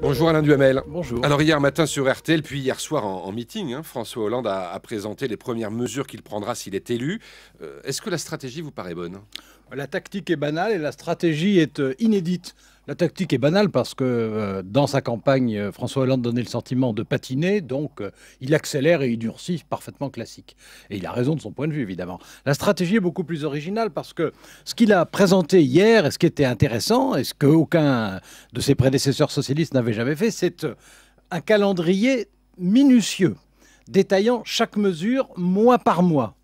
Bonjour Alain Duhamel. Bonjour. Alors hier matin sur RTL, puis hier soir en, meeting, hein, François Hollande a, présenté les premières mesures qu'il prendra s'il est élu. Euh, est-ce que la stratégie vous paraît bonne La tactique est banale et la stratégie est euh, inédite. La tactique est banale parce que euh, dans sa campagne, euh, François Hollande donnait le sentiment de patiner, donc euh, il accélère et il durcit, parfaitement classique. Et il a raison de son point de vue, évidemment. La stratégie est beaucoup plus originale parce que ce qu'il a présenté hier, et ce qui était intéressant, et ce qu'aucun de ses prédécesseurs socialistes n'avait jamais fait, c'est un calendrier minutieux, détaillant chaque mesure mois par mois.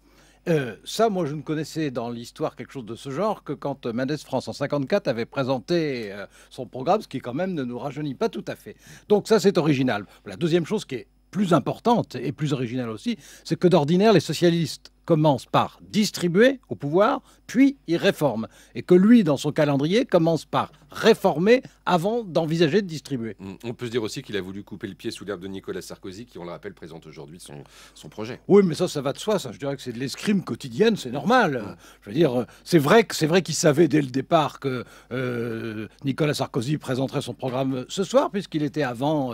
Euh, ça, moi, je ne connaissais dans l'histoire quelque chose de ce genre que quand Mendes France en 54 avait présenté euh, son programme, ce qui quand même ne nous rajeunit pas tout à fait. Donc ça, c'est original. La deuxième chose qui est plus importante et plus originale aussi, c'est que d'ordinaire, les socialistes commence par distribuer au pouvoir, puis il réforme. Et que lui, dans son calendrier, commence par réformer avant d'envisager de distribuer. Mm, on peut se dire aussi qu'il a voulu couper le pied sous l'herbe de Nicolas Sarkozy, qui, on le rappelle, présente aujourd'hui son, son, projet. Oui, mais ça, ça va de soi. Ça. Je dirais que c'est de l'escrime quotidienne, c'est normal. Mm. Je veux dire, euh, c'est vrai que c'est vrai qu'il savait dès le départ que euh, Nicolas Sarkozy présenterait son programme euh, ce soir, puisqu'il était avant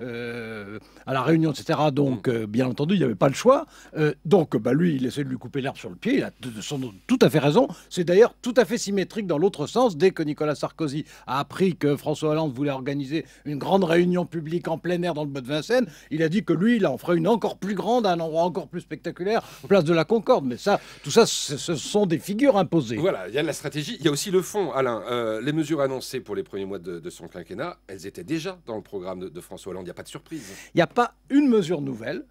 à la réunion, etc. Donc, mm. bien entendu, il n'y avait pas le choix. donc, bah, lui, il est de lui couper l'herbe sur le pied. Il a tout à fait raison. C'est d'ailleurs tout à fait symétrique dans l'autre sens. Dès que Nicolas Sarkozy a appris que François Hollande voulait organiser une grande réunion publique en plein air dans le bois de Vincennes, il a dit que lui, il en ferait une encore plus grande, à un endroit encore plus spectaculaire, place de la Concorde. Mais ça, tout ça, ce sont des figures imposées. Voilà, il y a la stratégie. Il y a aussi le fond, Alain. Euh, les mesures annoncées pour les premiers mois de, son quinquennat, elles étaient déjà dans le programme de, de François Hollande. Il n'y a pas de surprise. Il n'y a pas une mesure nouvelle.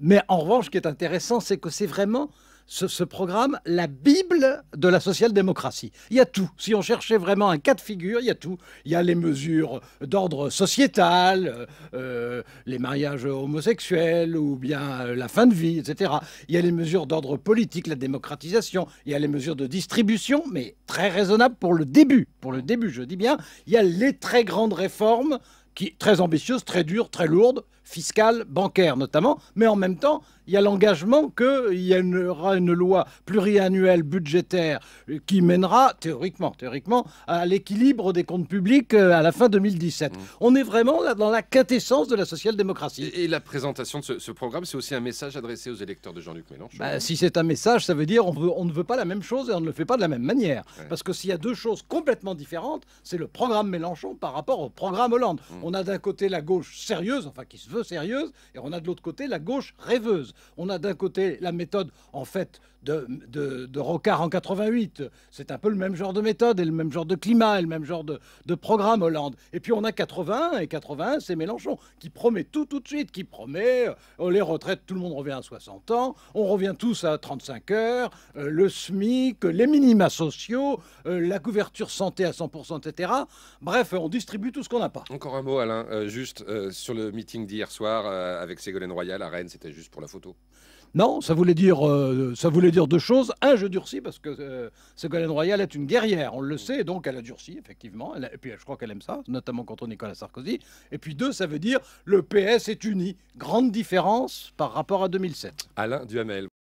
Mais en revanche, ce qui est intéressant, c'est que c'est vraiment ce, programme, la Bible de la social-démocratie. Il y a tout. Si on cherchait vraiment un cas de figure, il y a tout. Il y a les mesures d'ordre sociétal, euh, euh, les mariages homosexuels ou bien euh, la fin de vie, etc. Il y a les mesures d'ordre politique, la démocratisation. Il y a les mesures de distribution, mais très raisonnables pour le début. Pour le début, je dis bien. Il y a les très grandes réformes qui est très ambitieuse, très dure, très lourde, fiscale, bancaire notamment, mais en même temps il y a l'engagement qu'il y aura une loi pluriannuelle budgétaire qui mènera, théoriquement, théoriquement à l'équilibre des comptes publics euh, à la fin 2017. Mm. On est vraiment là dans la quintessence de la social-démocratie. Et, la présentation de ce, programme, c'est aussi un message adressé aux électeurs de Jean-Luc Mélenchon bah, Si c'est un message, ça veut dire on, on, ne veut pas la même chose et on ne le fait pas de la même manière. Parce que s'il y a deux choses complètement différentes, c'est le programme Mélenchon par rapport au programme Hollande. Mm. On a d'un côté la gauche sérieuse, enfin qui se veut sérieuse, et on a de l'autre côté la gauche rêveuse. On a d'un côté la méthode, en fait, de, Rocard en 88. C'est un peu le même genre de méthode et le même genre de climat et le même genre de, programme Hollande. Et puis on a 80, et 81, c'est Mélenchon qui promet tout tout de suite, qui promet euh, les retraites, tout le monde revient à 60 ans, on revient tous à 35 heures, euh, le SMIC, les minima sociaux, euh, la couverture santé à 100%, etc. Bref, on distribue tout ce qu'on n'a pas. Encore un mot, Alain, juste sur le meeting d'hier soir avec Ségolène Royal à Rennes, c'était juste pour la photo. Non, ça voulait dire, euh, ça voulait dire deux choses. Un, je durcis parce que ce euh, Ségolène Royal est une guerrière, on le sait, donc elle a durci, effectivement. et puis je crois qu'elle aime ça, notamment contre Nicolas Sarkozy. Et puis deux, ça veut dire le PS est uni. Grande différence par rapport à 2007. Alain Duhamel,